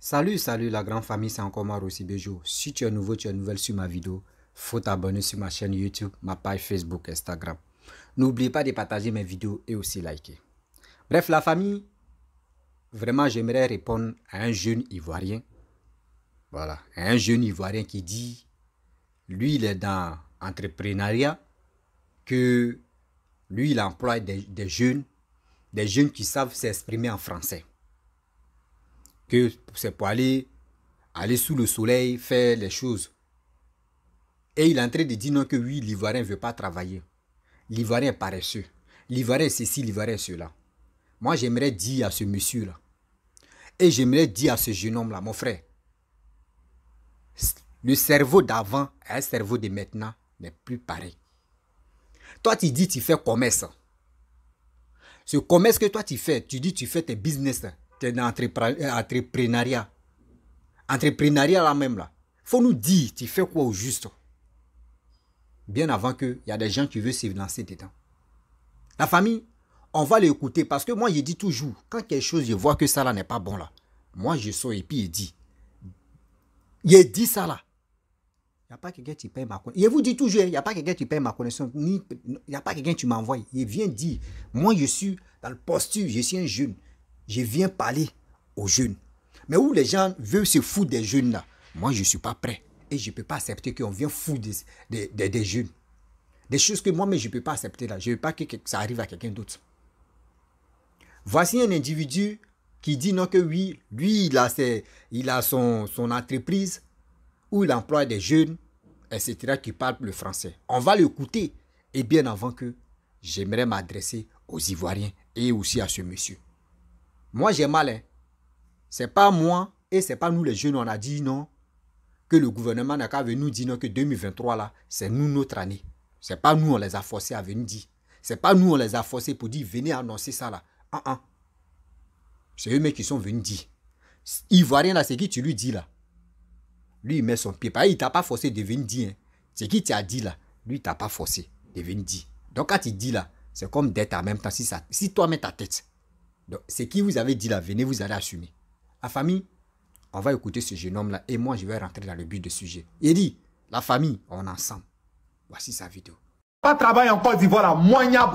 Salut, salut la grande famille, c'est encore moi Bejo. Si tu es nouveau, tu es nouvelle sur ma vidéo, faut t'abonner sur ma chaîne YouTube, ma page Facebook, Instagram. N'oublie pas de partager mes vidéos et aussi liker. Bref, la famille, vraiment j'aimerais répondre à un jeune Ivoirien. Voilà, un jeune Ivoirien qui dit, lui il est dans l'entrepreneuriat, que lui il emploie des jeunes, des jeunes qui savent s'exprimer en français que c'est pour aller, aller sous le soleil, faire les choses. Et il est en train de dire non que oui, l'Ivoirien ne veut pas travailler. L'Ivoirien est paresseux. L'Ivoirien ceci, l'Ivoirien cela. Moi, j'aimerais dire à ce monsieur-là, et j'aimerais dire à ce jeune homme-là, mon frère, le cerveau d'avant et le cerveau de maintenant n'est plus pareil. Toi, tu dis tu fais commerce. Ce commerce que toi, tu fais, tu dis tu fais tes business. T'es dans l'entrepreneuriat. Euh, entrepreneuriat là même là. faut nous dire, tu fais quoi au juste Bien avant qu'il y a des gens qui veulent se lancer dedans. La famille, on va l'écouter parce que moi, je dis toujours, quand quelque chose, je vois que ça là n'est pas bon là, moi je sors et puis il dit, il dit ça là. Il n'y a pas quelqu'un qui paye ma connaissance. il vous dit toujours, il n'y a pas quelqu'un qui paye ma connaissance, il n'y a pas quelqu'un qui m'envoie. Il vient dire, moi je suis dans le posture, je suis un jeune, je viens parler aux jeunes. Mais où les gens veulent se foutre des jeunes là, moi je ne suis pas prêt. Et je ne peux pas accepter qu'on vienne foutre des, des, jeunes. Des choses que moi je ne peux pas accepter là. Je ne veux pas que, ça arrive à quelqu'un d'autre. Voici un individu qui dit non que oui, lui il a, il a son, son entreprise où il emploie des jeunes, etc. qui parlent le français. On va l'écouter. Et bien avant que j'aimerais m'adresser aux Ivoiriens et aussi à ce monsieur. Moi, j'ai mal. Hein. n'est pas moi et ce n'est pas nous les jeunes, on a dit non. Que le gouvernement n'a qu'à venir nous dire non, que 2023, là, c'est nous notre année. Ce n'est pas nous, on les a forcés à venir dire. Ce n'est pas nous, on les a forcés pour dire, venez annoncer ça, là. Ah, ah, C'est eux-mêmes qui sont venus dire. Ivoirien, là, c'est qui tu lui dis, là. Lui, il met son pied. Il ne t'a pas forcé de venir dire. Hein. C'est qui as dit, là. Lui, il t'a pas forcé de venir dire. Donc, quand il dit, là, c'est comme d'être en même temps si, si toi mets ta tête. Donc, ce qui vous avez dit là, venez, vous allez assumer. La famille, on va écouter ce jeune homme-là et moi, je vais rentrer dans le but du sujet. Il dit, la famille, on est ensemble. Voici sa vidéo. Pas travail en Côte d'Ivoire,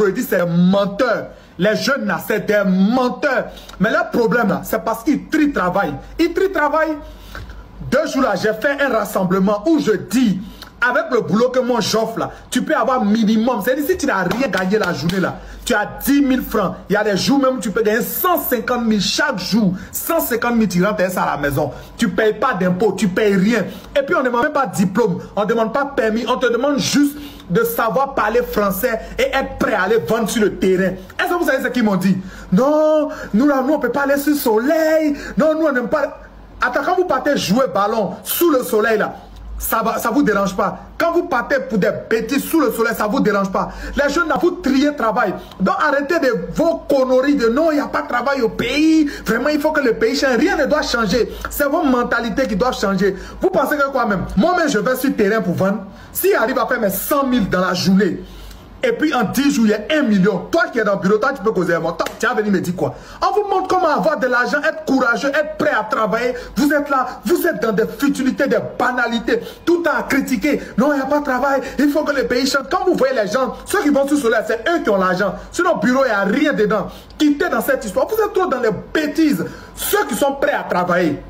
Il dit, c'est menteur. Les jeunes là, c'est des menteurs. Mais le problème là, c'est parce qu'ils tri travaillent. Ils tri travaillent. Deux jours là, j'ai fait un rassemblement où je dis avec le boulot que moi j'offre là, tu peux avoir minimum. C'est-à-dire, si tu n'as rien gagné la journée là, tu as 10 000 francs. Il y a des jours même où tu peux gagner 150 000 chaque jour. 150 000, tu rentres à la maison. Tu ne payes pas d'impôts, tu ne payes rien. Et puis, on ne demande même pas de diplôme, on ne demande pas de permis, on te demande juste de savoir parler français et être prêt à aller vendre sur le terrain. Est-ce que vous savez ce qu'ils m'ont dit Non, nous là, nous, on ne peut pas aller sur le soleil. Non, nous, on n'aime pas. Attends, quand vous partez jouer ballon sous le soleil là, ça ne vous dérange pas. Quand vous partez pour des bêtises sous le soleil, ça ne vous dérange pas. Les jeunes, vous triez travail. Donc arrêtez de vos conneries de non, il n'y a pas de travail au pays. Vraiment, il faut que le pays change. Rien ne doit changer. C'est vos mentalités qui doivent changer. Vous pensez que quoi même Moi-même, je vais sur terrain pour vendre. S'il arrive à faire mes 100 000 dans la journée, et puis en 10 jours, il y a 1 million. Toi qui es dans le bureau, toi tu peux causer un mot. Tu venez me dire quoi On vous montre comment avoir de l'argent, être courageux, être prêt à travailler. Vous êtes là, vous êtes dans des futilités, des banalités. Tout à critiquer. Non, il n'y a pas de travail. Il faut que le pays change. Quand vous voyez les gens, ceux qui vont sur soleil, c'est eux qui ont l'argent. Sinon, le bureau, il n'y a rien dedans. Quittez dans cette histoire. Vous êtes trop dans les bêtises. Ceux qui sont prêts à travailler,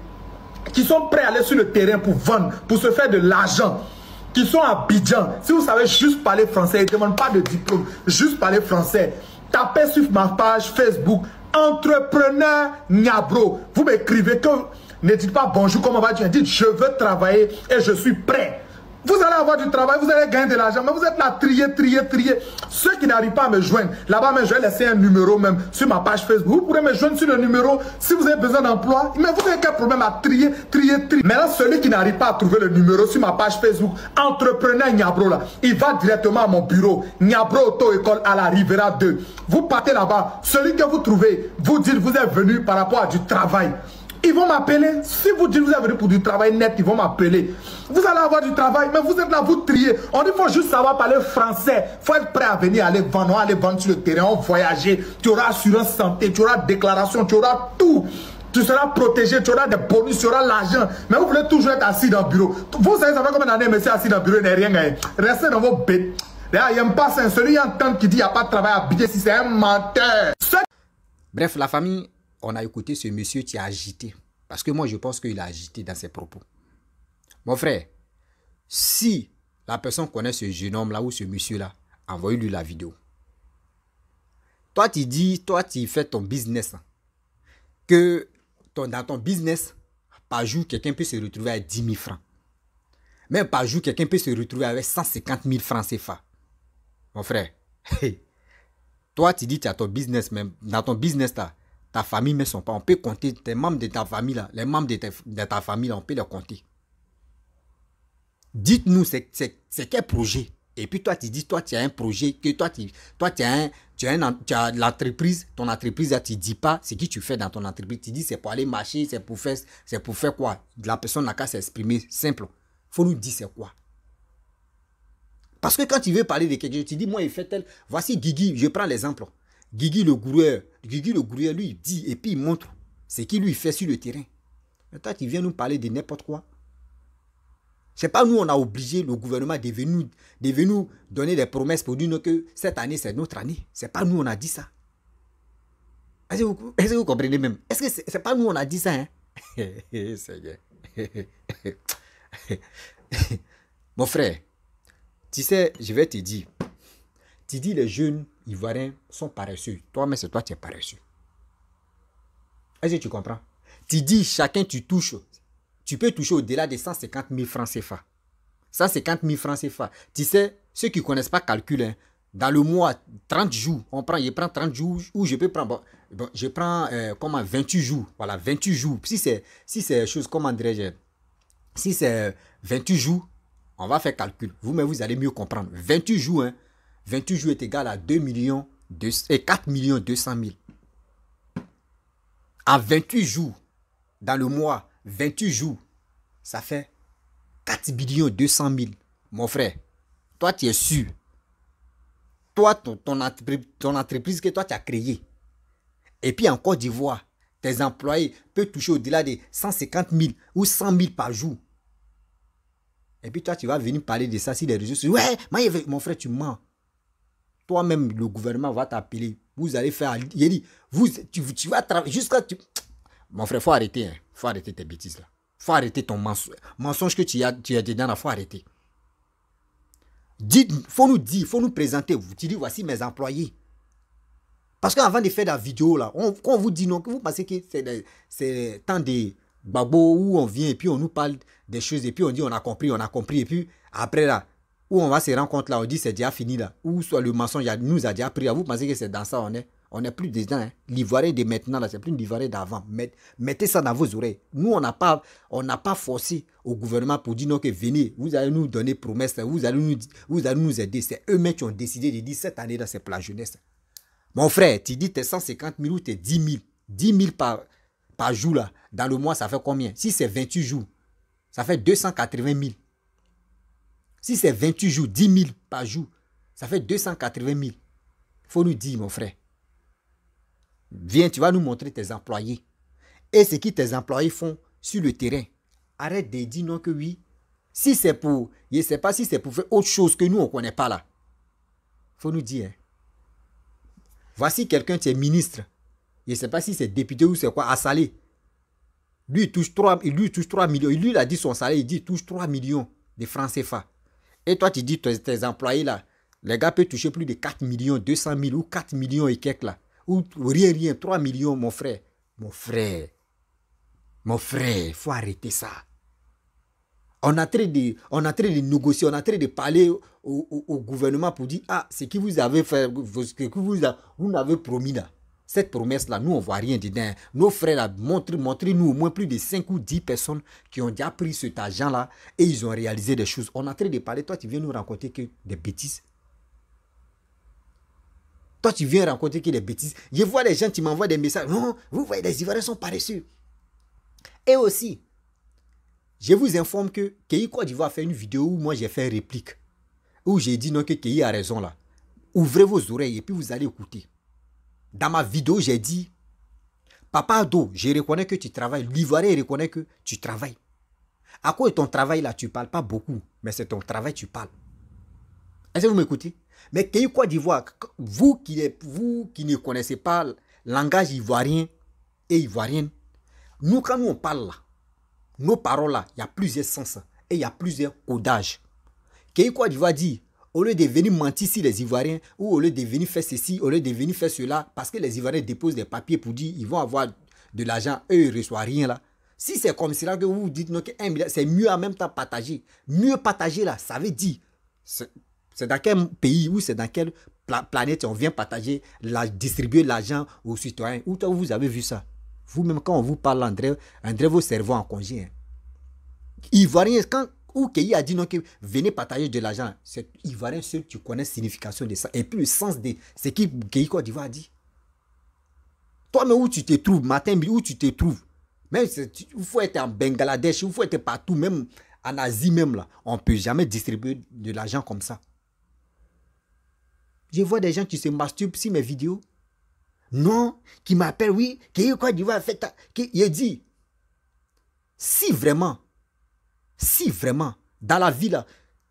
qui sont prêts à aller sur le terrain pour vendre, pour se faire de l'argent qui sont à Bidjan, si vous savez juste parler français, ils ne demandent pas de diplôme, juste parler français, tapez sur ma page Facebook, entrepreneur Niabro. Vous m'écrivez que ne dites pas bonjour, comment vas-tu Dites je veux travailler et je suis prêt. Vous allez avoir du travail, vous allez gagner de l'argent, mais vous êtes là trier, trier, trier. Ceux qui n'arrivent pas à me joindre, là-bas, je vais laisser un numéro même sur ma page Facebook. Vous pourrez me joindre sur le numéro si vous avez besoin d'emploi. Mais vous n'avez qu'un problème à trier, trier, trier. Maintenant, celui qui n'arrive pas à trouver le numéro sur ma page Facebook, entrepreneur Niabro, là, il va directement à mon bureau, Niabro Auto-École à la Rivera 2. Vous partez là-bas, celui que vous trouvez, vous dites, vous êtes venu par rapport à du travail. Ils vont m'appeler. Si vous dites que vous êtes venu pour du travail net, ils vont m'appeler. Vous allez avoir du travail, mais vous êtes là, vous trier. On dit faut juste savoir parler français. faut être prêt à venir aller vendre, aller vendre sur le terrain, voyager. Tu auras assurance santé, tu auras déclaration, tu auras tout. Tu seras protégé, tu auras des bonus, tu auras l'argent. Mais vous voulez toujours être assis dans le bureau. Vous savez, ça fait combien d'années, monsieur, assis dans le bureau, il a rien gagné. Hein? Restez dans vos bêtes. Là, il n'y a pas ça. Celui qui entend qui dit qu'il n'y a pas de travail à budget, si c'est un menteur. Bref, la famille on a écouté ce monsieur qui a agité. Parce que moi, je pense qu'il a agité dans ses propos. Mon frère, si la personne connaît ce jeune homme-là ou ce monsieur-là, envoie-lui la vidéo. Toi, tu dis, toi, tu fais ton business. que dans ton business, par jour, quelqu'un peut se retrouver à 10 000 francs. Même par jour, quelqu'un peut se retrouver avec 150 000 francs CFA. Mon frère, toi, tu dis, tu as ton business, même dans ton business, là, ta famille ne sont pas. On peut compter tes membres de ta famille, là, les membres de ta, famille, là, on peut les compter. Dites-nous, c'est quel projet Et puis toi, tu dis, toi, tu as un projet, que toi, tu, toi, tu as, un, tu as, l'entreprise, ton entreprise, là, tu ne dis pas ce que tu fais dans ton entreprise. Tu dis, c'est pour aller marcher, c'est pour faire, pour faire quoi La personne n'a qu'à s'exprimer, simple. faut nous dire c'est quoi. Parce que quand tu veux parler de quelque chose, tu dis, moi, il fait tel. Voici Guigui, je prends l'exemple. Guigui le grouilleur, le lui, dit et puis il montre ce qu'il lui fait sur le terrain. Mais toi, tu viens nous parler de n'importe quoi. C'est pas nous, on a obligé le gouvernement de venir, nous donner des promesses pour dire que cette année, c'est notre année. C'est pas nous, on a dit ça. Est-ce que vous, comprenez même Est-ce que c'est pas nous, on a dit ça hein? Mon frère, tu sais, je vais te dire, tu dis les jeunes Ivoiriens sont paresseux. toi mais c'est toi, tu es paresseux. Est-ce que tu comprends Tu dis chacun, tu touches. Tu peux toucher au-delà de 150 000 francs CFA. 150 000 francs CFA. Tu sais, ceux qui ne connaissent pas calcul, hein, dans le mois, 30 jours, on prend, je prends 30 jours, ou je peux prendre, je prends euh, comment, 28 jours, voilà, 28 jours. Si c'est, si c'est chose, comment dirais-je, si c'est 28 jours, on va faire calcul. Vous, mais vous allez mieux comprendre. 28 jours, hein, 28 jours est égal à 2 millions et 4 millions 200 000. En 28 jours, dans le mois, 28 jours, ça fait 4 millions 200 000. Mon frère, toi, tu es sûr. Toi, ton, entreprise que toi, tu as créée. Et puis en Côte d'Ivoire, tes employés peuvent toucher au-delà de 150 000 ou 100 000 par jour. Et puis toi, tu vas venir parler de ça Si les réseaux sociaux. Ouais, mon frère, tu mens. Toi-même, le gouvernement va t'appeler. Vous allez faire. Il dit, vous, tu, vas travailler jusqu'à. Mon frère, faut arrêter. Hein. Faut arrêter tes bêtises là. Faut arrêter ton mensonge. Mensonge que tu as, tu as dedans faut arrêter. Il faut nous dire, faut nous présenter. Tu dis, voici mes employés. Parce qu'avant de faire la vidéo, là, quand on vous dit non, que vous pensez que c'est tant des babos où on vient et puis on nous parle des choses et puis on dit on a compris, on a compris. Et puis après, là, où on va se rendre compte là, on dit c'est déjà fini là, ou soit le mensonge nous a déjà pris, vous pensez que c'est dans ça on est on n'est plus dedans. Hein. de maintenant, là, c'est plus une l'ivoirien d'avant. mettez ça dans vos oreilles. Nous, on n'a pas, pas forcé au gouvernement pour dire non que venez, vous allez nous donner promesse, vous allez nous, vous allez nous aider. C'est eux-mêmes qui ont décidé de dire cette année-là, c'est pour la jeunesse. Mon frère, tu dis tes 150 000 ou tes 10 000. 10 000 par, par jour, là. Dans le mois, ça fait combien Si c'est 28 jours, ça fait 280 000. Si c'est 28 jours, 10 000 par jour, ça fait 280 000. faut nous dire, mon frère. Viens, tu vas nous montrer tes employés. Et ce que tes employés font sur le terrain. Arrête de dire non que oui. Si c'est pour, je ne sais pas si c'est pour faire autre chose que nous, on ne connaît pas là. faut nous dire. Hein. Voici quelqu'un, qui est ministre. Je ne sais pas si c'est député ou c'est quoi, à Salé. Lui, touche 3, lui, touche 3 millions. Lui, il a dit son salaire, il dit il touche 3 millions de francs CFA. Et toi, tu dis tes, employés là, les gars peuvent toucher plus de 4 millions, 200 000 ou 4 millions et quelques là. Ou rien, rien, 3 millions, mon frère. Mon frère. Mon frère, il faut arrêter ça. On a trait train de négocier, on a trait de parler au, gouvernement pour dire, ah, ce que vous avez fait, ce que vous, vous n'avez promis là. Cette promesse-là, nous, on ne voit rien dedans. Nos frères, montrez, nous au moins plus de 5 ou 10 personnes qui ont déjà pris cet argent-là et ils ont réalisé des choses. On est en train de parler, toi, tu viens nous raconter que des bêtises. Toi, tu viens raconter que des bêtises. Je vois des gens, qui m'envoient des messages. Non, vous voyez, les Ivoiriens sont paresseux. Et aussi, je vous informe que quoi Côte d'Ivoire fait une vidéo où moi j'ai fait une réplique. Où j'ai dit non que Kéi a raison là. Ouvrez vos oreilles et puis vous allez écouter. Dans ma vidéo, j'ai dit, Papa Ado, je reconnais que tu travailles. L'Ivoirien reconnaît que tu travailles. À quoi est ton travail là Tu parles pas beaucoup, mais c'est ton travail, tu parles. Est-ce que vous m'écoutez Mais Kéyu d'Ivoire, vous qui, vous qui ne connaissez pas le langage ivoirien et ivoirienne, nous, quand nous on parle là, nos paroles là, il y a plusieurs sens et il y a plusieurs codages. Kéyu quoi d'Ivoire dit au lieu de venir mentir ici les Ivoiriens, ou au lieu de venir faire ceci, au lieu de venir faire cela, parce que les Ivoiriens déposent des papiers pour dire ils vont avoir de l'argent, eux, ils ne reçoivent rien là. Si c'est comme cela que vous dites, c'est mieux en même temps partager. Mieux partager là, ça veut dire, c'est dans quel pays ou c'est dans quelle planète on vient partager, la, distribuer l'argent aux citoyens. Où vous avez vu ça Vous-même, quand on vous parle, André, André, vos cerveaux en congé. Hein. Ivoirien, quand où qui a dit non, que venez partager de l'argent. C'est Ivoirien seul tu connais la signification de ça. Et puis le sens de ce qu'I Côte d'Ivoire dit. Toi-même, où tu te trouves, matin, où tu te trouves. Même il faut être en Bangladesh, il faut être partout, même en Asie même là. On ne peut jamais distribuer de l'argent comme ça. Je vois des gens qui se masturbent sur mes vidéos. Non, qui m'appellent, oui, qui Côte d'Ivoire. a fait si vraiment si vraiment, dans la vie,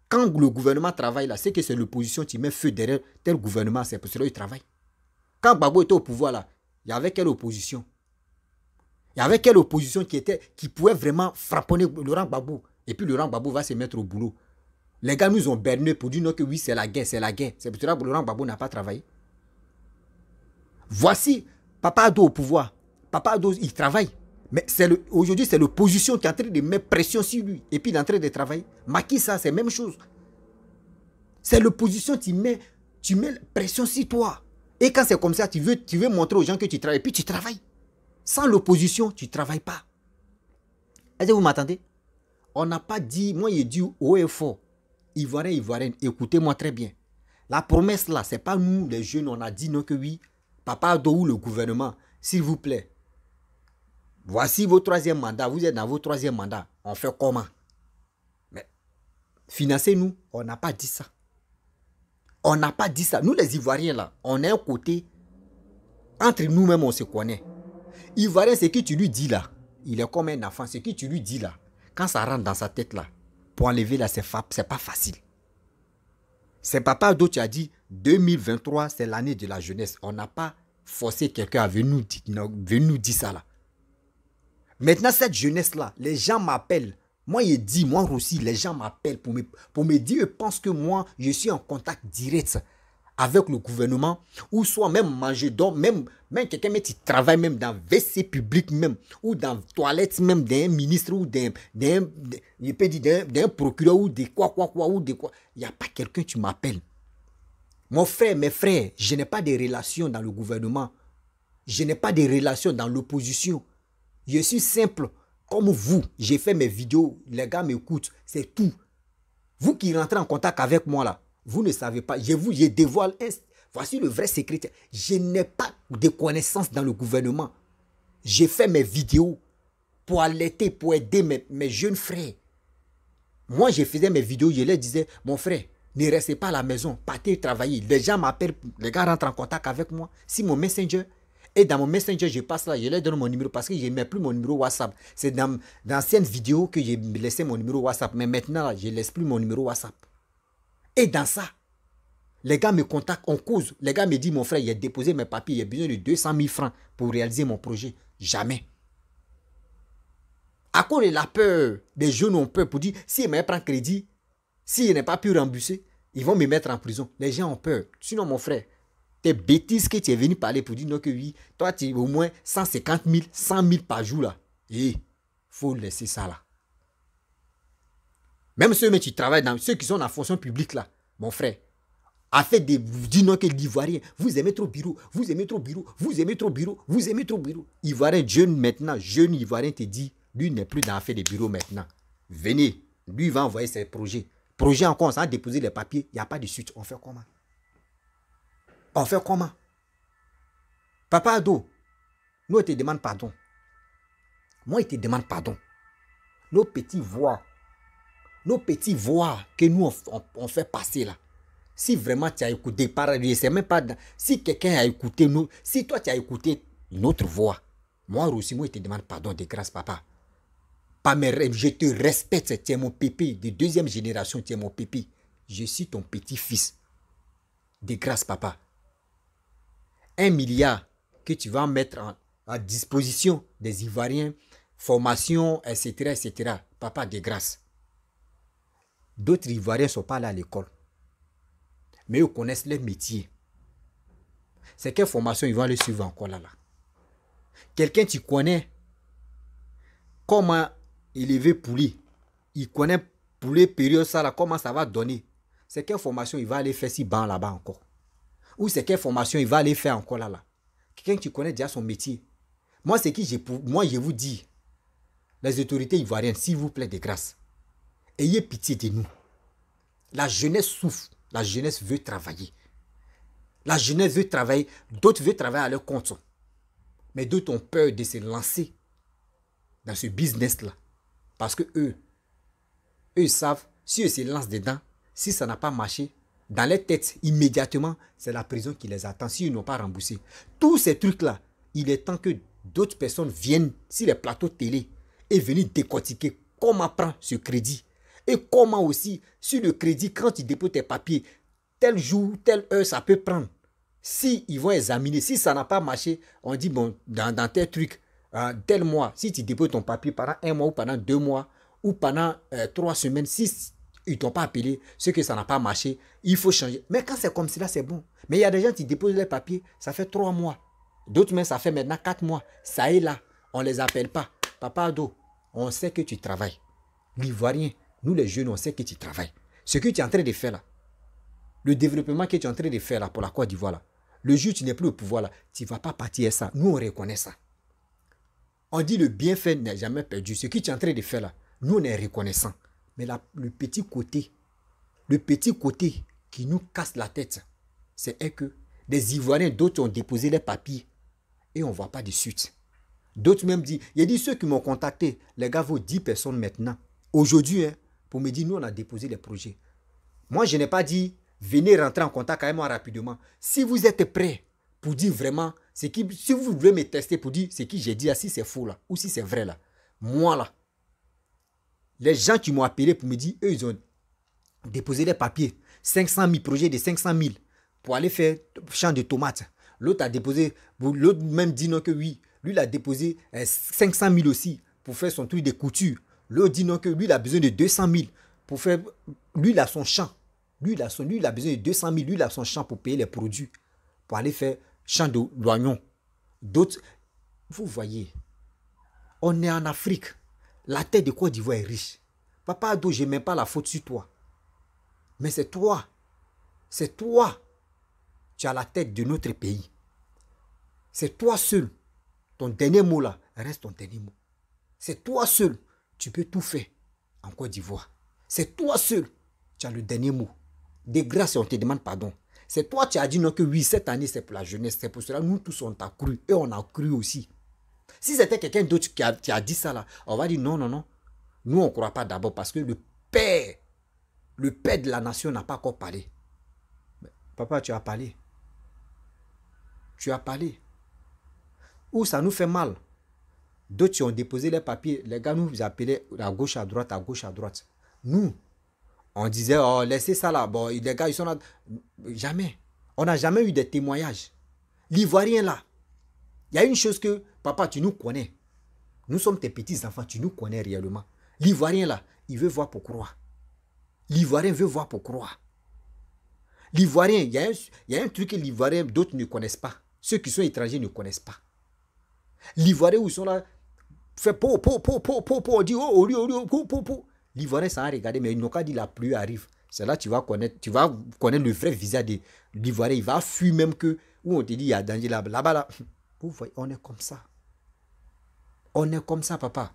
quand le gouvernement travaille, là, c'est que c'est l'opposition qui met feu derrière tel gouvernement, c'est pour cela qu'il travaille. Quand Babou était au pouvoir, là, il y avait quelle opposition Il y avait quelle opposition qui, était, qui pouvait vraiment frapponner Laurent Babou. Et puis Laurent Babou va se mettre au boulot. Les gars nous ont berné pour dire non que oui, c'est la guerre, c'est la guerre. C'est pour cela que Laurent Babou n'a pas travaillé. Voici Papa Ado au pouvoir. Papa Ado, il travaille. Mais aujourd'hui, c'est l'opposition qui est en train de mettre pression sur lui. Et puis, il est en train de travailler. maquis ça, c'est la même chose. C'est l'opposition qui met, tu mets pression sur toi. Et quand c'est comme ça, tu veux, tu veux montrer aux gens que tu travailles. Et puis, tu travailles. Sans l'opposition, tu ne travailles pas. est vous m'attendez On n'a pas dit, moi, il dit haut et fort. Ivoirien, Ivoirienne, écoutez-moi très bien. La promesse là, c'est pas nous les jeunes, on a dit non que oui. Papa d'où le gouvernement, s'il vous plaît, Voici vos troisième mandat. Vous êtes dans vos troisième mandat. On fait comment Mais financez-nous. On n'a pas dit ça. On n'a pas dit ça. Nous, les Ivoiriens, là, on est un côté. Entre nous-mêmes, on se connaît. Ivoirien, ce que tu lui dis là, il est comme un enfant. Ce que tu lui dis là, quand ça rentre dans sa tête là, pour enlever là, c'est pas facile. C'est papa d'autres tu as dit 2023, c'est l'année de la jeunesse. On n'a pas forcé quelqu'un à venir nous dire ça là. Maintenant, cette jeunesse-là, les gens m'appellent. Moi, je dis, moi aussi, les gens m'appellent pour me, pour me dire, ils pensent que moi, je suis en contact direct avec le gouvernement, ou soit même manger d'or, même, même quelqu'un qui travaille même dans WC public même, ou dans toilette même d'un ministre ou d'un, procureur ou de quoi, quoi, quoi, ou de quoi. Il n'y a pas quelqu'un qui m'appelle. Mon frère, mes frères, je n'ai pas de relations dans le gouvernement. Je n'ai pas de relations dans l'opposition. Je suis simple. Comme vous, j'ai fait mes vidéos, les gars m'écoutent, c'est tout. Vous qui rentrez en contact avec moi là, vous ne savez pas. Je vous, je dévoile. voici le vrai secret. Je n'ai pas de connaissances dans le gouvernement. J'ai fait mes vidéos pour allaiter, pour aider mes, mes jeunes frères. Moi, je faisais mes vidéos, je leur disais, mon frère, ne restez pas à la maison, partez travailler. Les gens m'appellent, les gars rentrent en contact avec moi. Si mon messenger, et dans mon Messenger, je passe là, je leur donne mon numéro parce que je ne mets plus mon numéro WhatsApp. C'est dans d'anciennes vidéos que j'ai laissé mon numéro WhatsApp. Mais maintenant, je ne laisse plus mon numéro WhatsApp. Et dans ça, les gars me contactent, on cause. Les gars me disent, mon frère, il a déposé mes papiers, il a besoin de 200 000 francs pour réaliser mon projet. Jamais. À cause de la peur, les jeunes ont peur pour dire, s'ils me prennent crédit, s'ils n'ont pas pu rembourser, ils vont me mettre en prison. Les gens ont peur. Sinon, mon frère, tes bêtises que tu es venu parler pour dire non que oui, toi tu es au moins 150 000, 100 000 par jour là. Et eh, faut laisser ça là. Même ceux qui travaillent dans ceux qui sont dans la fonction publique là, mon frère, a fait des dis non que l'ivoirien, vous aimez trop bureau, vous aimez trop bureau, vous aimez trop bureau, vous aimez trop bureau. Ivoirien jeune maintenant, jeune ivoirien te dit, lui n'est plus dans l'affaire des bureaux maintenant. Venez, lui va envoyer ses projets. Projet encore, on s'en déposer les papiers, il n'y a pas de suite, on fait comment? On fait comment Papa Ado, nous, on te demande pardon. Moi, il te demande pardon. Nos petits voix, nos petits voix que nous, on, fait passer là. Si vraiment tu as écouté, par c'est même pas. Si quelqu'un a écouté nous, si toi tu as écouté notre voix, moi aussi, moi, je te demande pardon de grâce, papa. Pas mes je te respecte, tu mon pépé. De deuxième génération, tu mon pépé. Je suis ton petit-fils. De grâce, papa. Un milliard que tu vas mettre à disposition des Ivoiriens, formation, etc., etc. Papa, des grâce. D'autres Ivoiriens ne sont pas là à l'école. Mais ils connaissent les métiers. C'est quelle formation ils vont le suivre encore là, là. Quelqu'un qui connaît comment élever poulet. Il connaît poulet période ça là, comment ça va donner. C'est quelle formation il va aller faire si bas là-bas encore. Ou c'est quelle formation il va aller faire encore là-là. Quelqu'un qui connaît déjà son métier. Moi, c'est qui Moi, je vous dis, les autorités ivoiriennes, s'il vous plaît, de grâce, ayez pitié de nous. La jeunesse souffre. La jeunesse veut travailler. La jeunesse veut travailler. D'autres veulent travailler à leur compte. Mais d'autres ont peur de se lancer dans ce business-là. Parce que eux, eux savent, si eux se lancent dedans, si ça n'a pas marché, dans les têtes immédiatement, c'est la prison qui les attend s'ils n'ont pas remboursé. Tous ces trucs-là, il est temps que d'autres personnes viennent sur les plateaux télé et venir décortiquer comment prend ce crédit. Et comment aussi, sur le crédit, quand tu déposes tes papiers, tel jour, telle heure, ça peut prendre. Si ils vont examiner, si ça n'a pas marché, on dit, bon, dans, dans tel truc, euh, tel mois, si tu déposes ton papier pendant un mois ou pendant deux mois ou pendant euh, trois semaines, si ils t'ont pas appelé. Ceux que ça n'a pas marché, il faut changer. Mais quand c'est comme cela, c'est bon. Mais il y a des gens qui déposent les papiers, ça fait trois mois. D'autres, même, ça fait maintenant quatre mois. Ça est là. On ne les appelle pas. Papa Ado, on sait que tu travailles. L'Ivoirien, nous les jeunes, on sait que tu travailles. Ce que tu es en train de faire là, le développement que tu es en train de faire là pour la Côte d'Ivoire là, le jour tu n'es plus au pouvoir là, tu ne vas pas partir ça. Nous, on reconnaît ça. On dit le bienfait n'est jamais perdu. Ce que tu es en train de faire là, nous, on est reconnaissants. Mais le petit côté, le petit côté qui nous casse la tête, c'est que des Ivoiriens, d'autres ont déposé les papiers et on ne voit pas de suite. D'autres même disent, il y a dit ceux qui m'ont contacté, les gars, vaut 10 personnes maintenant. Aujourd'hui, hein, pour me dire, nous, on a déposé les projets. Moi, je n'ai pas dit, venez rentrer en contact avec moi rapidement. Si vous êtes prêts pour dire vraiment, ce qui, si vous voulez me tester pour dire ce que j'ai dit, ah, si c'est faux là, ou si c'est vrai là, moi là, les gens qui m'ont appelé pour me dire, eux, ils ont déposé les papiers. 500 000, projets de 500 000 pour aller faire champ de tomates. L'autre a déposé, l'autre même dit non que oui. Lui, il a déposé 500 euh, 000 aussi pour faire son truc de couture. L'autre dit non que lui, il a besoin de 200 000 pour faire. Lui, il a son champ. Lui, il a, son, lui, a besoin de 200 000. Lui, il a son champ pour payer les produits, pour aller faire champ de loignons. D'autres, vous voyez, on est en Afrique. La tête de Côte d'Ivoire est riche. Papa Ado, je mets pas la faute sur toi. Mais c'est toi. C'est toi. Tu as la tête de notre pays. C'est toi seul. Ton dernier mot là reste ton dernier mot. C'est toi seul. Tu peux tout faire en Côte d'Ivoire. C'est toi seul. Tu as le dernier mot. Des grâces on te demande pardon. C'est toi qui as dit non que oui, cette année c'est pour la jeunesse, c'est pour cela. Nous tous on t'a cru et on a cru aussi. Si c'était quelqu'un d'autre qui a, dit ça là, on va dire non, non, non. Nous, on ne croit pas d'abord parce que le père, le père de la nation n'a pas encore parlé. papa, tu as parlé. Tu as parlé. Ou ça nous fait mal. D'autres ont déposé les papiers, les gars nous appelaient à gauche, à droite, à gauche, à droite. Nous, on disait, oh, laissez ça là. Bon, les gars, ils sont là. Jamais. On n'a jamais eu des témoignages. L'Ivoirien là, il y a une chose que, papa, tu nous connais. Nous sommes tes petits-enfants, tu nous connais réellement. L'Ivoirien, là, il veut voir pour croire. L'Ivoirien veut voir pour croire. L'Ivoirien, il y, a un truc que l'Ivoirien, d'autres ne connaissent pas. Ceux qui sont étrangers ne connaissent pas. L'Ivoirien, où ils sont là, fait po, po, po, po, po, po, dit oh, oh, oh, oh po, po. L'Ivoirien, ça a regardé, mais ils n'ont pas dit la pluie arrive. C'est là que tu vas connaître, tu vas connaître le vrai visage de l'Ivoirien. Il va fuir même que, où on te dit, il y a danger là-bas, là-bas. là là là bas là vous voyez, on est comme ça. On est comme ça, papa.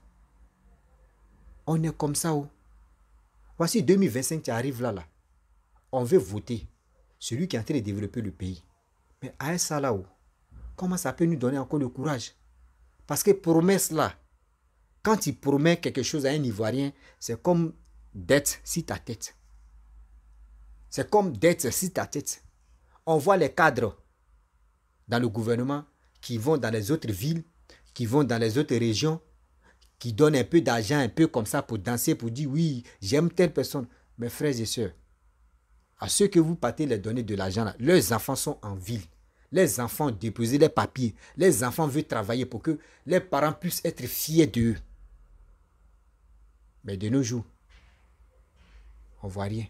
On est comme ça. Oh. Voici 2025 qui arrive là, là. On veut voter celui qui est en train de développer le pays. Mais à ça là où comment ça peut nous donner encore le courage Parce que promesse là, quand il promet quelque chose à un Ivoirien, c'est comme dette si ta tête. C'est comme dette si ta tête. On voit les cadres dans le gouvernement qui vont dans les autres villes, qui vont dans les autres régions, qui donnent un peu d'argent, un peu comme ça pour danser, pour dire oui, j'aime telle personne. Mes frères et sœurs, à ceux que vous partez les données de l'argent, leurs enfants sont en ville. Les enfants ont les papiers. Les enfants veulent travailler pour que les parents puissent être fiers d'eux. Mais de nos jours, on voit rien.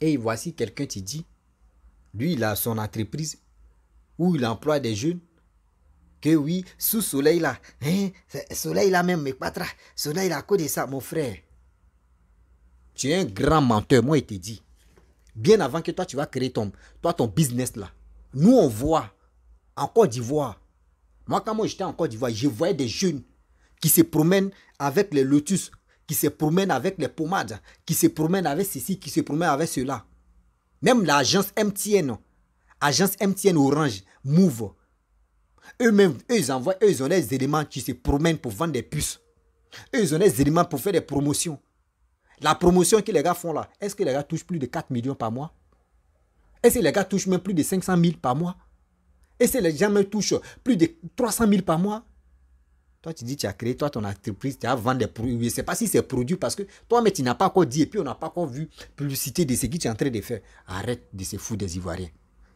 Et voici quelqu'un qui dit, lui, il a son entreprise, où il emploie des jeunes, que oui, sous soleil là, hein, soleil là même, mais patra, soleil là, à cause de ça, mon frère. Tu es un grand menteur, moi, je te dis. Bien avant que toi, tu vas créer ton, toi, ton business là. Nous, on voit en Côte d'Ivoire. Moi, quand moi, j'étais en Côte d'Ivoire, je voyais des jeunes qui se promènent avec les lotus, qui se promènent avec les pommades, qui se promènent avec ceci, qui se promènent avec cela. Même l'agence MTN, agence MTN Orange, Move, eux-mêmes, eux, ils envoient, eux, ont des éléments qui se promènent pour vendre des puces. Eux, ils ont des éléments pour faire des promotions. La promotion que les gars font là, est-ce que les gars touchent plus de 4 millions par mois Est-ce que les gars touchent même plus de 500 000 par mois Est-ce que les gens touchent plus de 300 000 par mois Toi, tu dis, tu as créé toi ton entreprise, tu as vendu des produits. Je ne sais pas si c'est produit parce que toi, mais tu n'as pas encore dit et puis on n'a pas encore vu publicité de ce que tu es en train de faire. Arrête de se foutre des Ivoiriens.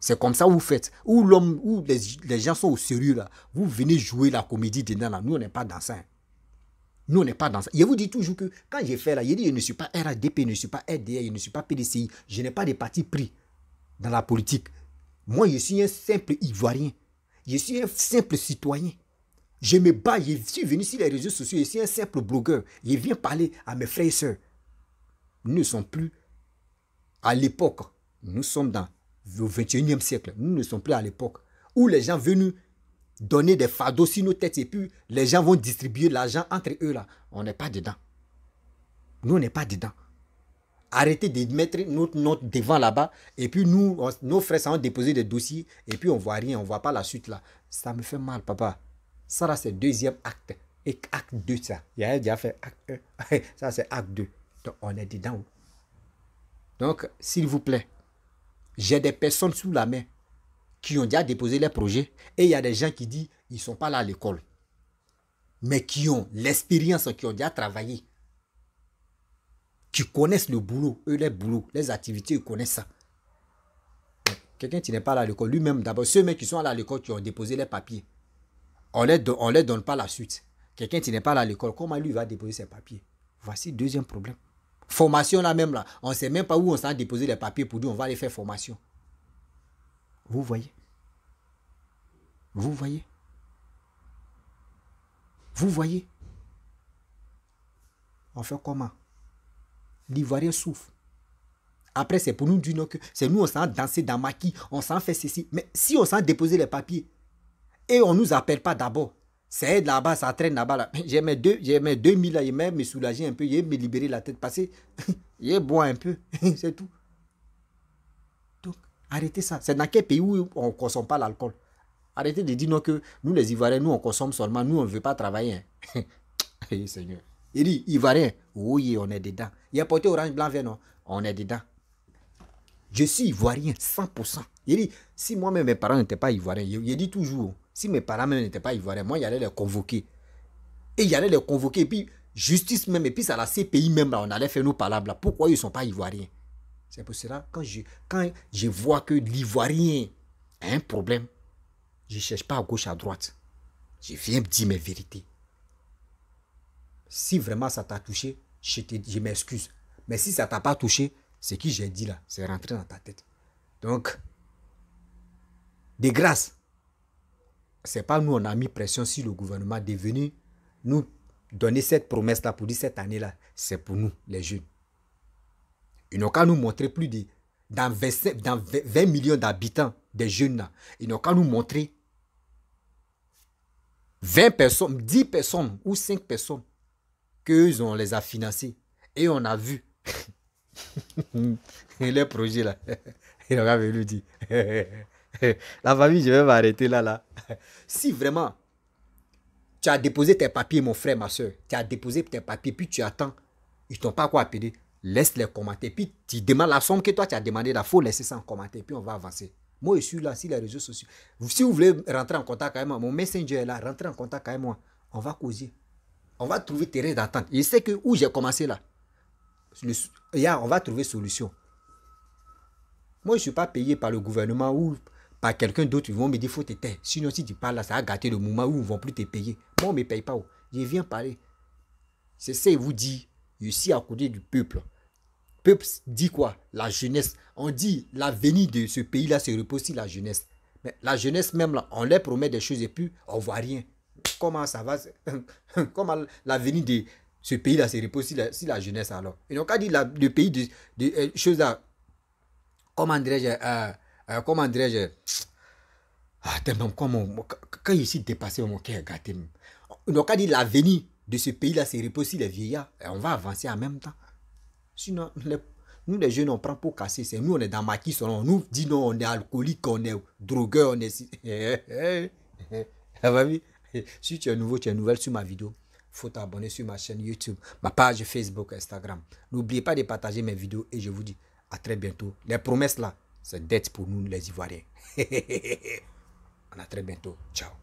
C'est comme ça que vous faites. Où l'homme, où les, gens sont au sérieux là. Vous venez jouer la comédie dedans là. Nous, on n'est pas dans ça. Nous, on n'est pas dans ça. Je vous dis toujours que quand j'ai fait là, il dit je ne suis pas RADP, je ne suis pas RDA, je ne suis pas PDCI, je n'ai pas de parti pris dans la politique. Moi, je suis un simple Ivoirien. Je suis un simple citoyen. Je me bats, je suis venu sur les réseaux sociaux, je suis un simple blogueur. Je viens parler à mes frères et sœurs. Nous ne sommes plus à l'époque. Nous sommes dans au 21e siècle. Nous ne sommes plus à l'époque où les gens venus donner des fados sur nos têtes et puis les gens vont distribuer l'argent entre eux là. On n'est pas dedans. Nous, on n'est pas dedans. Arrêtez de mettre notre note devant là-bas et puis nous, nos frères, ça ont déposer des dossiers et puis on voit rien, on voit pas la suite là. Ça me fait mal, papa. Ça là, c'est deuxième acte. Et acte 2, ça. Il a déjà fait acte Ça, c'est acte 2. Donc, on est dedans. Donc, s'il vous plaît, j'ai des personnes sous la main qui ont déjà déposé les projets et il y a des gens qui disent ils ne sont pas là à l'école, mais qui ont l'expérience, qui ont déjà travaillé, qui connaissent le boulot, eux, les boulots, les activités, ils connaissent ça. Quelqu'un qui n'est pas là à l'école, lui-même, d'abord, ceux mêmes qui sont là à l'école, qui ont déposé les papiers, on ne leur donne pas la suite. Quelqu'un qui n'est pas là à l'école, comment lui va déposer ses papiers Voici le deuxième problème. Formation là même là, on ne sait même pas où on s'en déposer les papiers pour nous, on va aller faire formation. Vous voyez Vous voyez Vous voyez On fait comment L'Ivoirien souffre. Après, c'est pour nous dire que c'est nous, on s'en danser dans maquis, on s'en fait ceci. Mais si on s'en déposer les papiers et on ne nous appelle pas d'abord, c'est là-bas, ça traîne là-bas. Là. J'ai mes, deux, 2000 là, il m'a me soulager un peu, il me libérer la tête, parce que il boit un peu, c'est tout. Donc, arrêtez ça. C'est dans quel pays où on ne consomme pas l'alcool Arrêtez de dire non que nous les Ivoiriens, nous on consomme seulement, nous on ne veut pas travailler. Hein. Seigneur. Il dit, Ivoirien, oui, oh, on est dedans. Il a porté orange, blanc, vert, non On est dedans. Je suis Ivoirien, 100%. Il dit, si moi-même mes parents n'étaient pas Ivoiriens, il dit toujours, si mes parents même n'étaient pas ivoiriens, moi, j'allais les convoquer. Et j'allais les convoquer. Et puis, justice même, et puis, ça, la CPI même, là, on allait faire nos parables. Là. Pourquoi ils ne sont pas ivoiriens C'est pour cela, quand je, quand je vois que l'ivoirien a un problème, je ne cherche pas à gauche, à droite. Je viens dire mes vérités. Si vraiment ça t'a touché, je, je m'excuse. Mais si ça t'a pas touché, ce que j'ai dit là, c'est rentré dans ta tête. Donc, des grâces c'est pas nous, on a mis pression sur le gouvernement de venir nous donner cette promesse-là pour dire cette année-là, c'est pour nous, les jeunes. Ils n'ont qu'à nous montrer plus de. Dans 20, millions d'habitants, des jeunes-là, ils n'ont qu'à nous montrer 20 personnes, 10 personnes ou 5 personnes qu'eux, on les a financés. Et on a vu les projet là. Ils Il pas nous dire... la famille, je vais m'arrêter là, là. si vraiment, tu as déposé tes papiers, mon frère, ma soeur, tu as déposé tes papiers, puis tu attends, ils t'ont pas quoi appeler, laisse les commentaires. Puis tu demandes la somme que toi, tu as demandé, là, faut laisser ça en commentaire, puis on va avancer. Moi, je suis là, si les réseaux sociaux. Si vous voulez rentrer en contact avec moi, mon messenger est là, rentrez en contact avec moi. On va causer. On va trouver terrain d'attente. Il sais que où j'ai commencé là, on va trouver solution. Moi, je ne suis pas payé par le gouvernement ou quelqu'un d'autre, ils vont me dire faut te Sinon, si tu parles là, ça va gâter le moment où ils ne vont plus te payer. Moi, on ne me paye pas. Oh. Je viens parler. C'est ça, il vous dit, ici à côté du peuple. Peuple dit quoi La jeunesse. On dit l'avenir de ce pays-là se repose la jeunesse. Mais la jeunesse même, là, on leur promet des choses et puis on voit rien. Comment ça va Comment l'avenir de ce pays-là se repose si la, jeunesse alors Ils on dit dit le pays de, euh, choses à comment dirais-je, euh, euh, comment dirais-je, ah, tellement comme quand il de dépassé, mon cœur gâté. Donc, il dit l'avenir de ce pays-là c'est repose les vieillards. Et euh, on va avancer en même temps. Sinon, nous, les jeunes, on prend pour casser. nous, on est dans maquis. On nous dit non, on est alcoolique, on est drogueur, on est. Eh, eh, eh. si tu es nouveau, tu es nouvelle sur ma vidéo, faut t'abonner sur ma chaîne YouTube, ma page Facebook, Instagram. N'oubliez pas de partager mes vidéos et je vous dis à très bientôt. Les promesses là, c'est dette pour nous, les Ivoiriens. On a très bientôt. Ciao.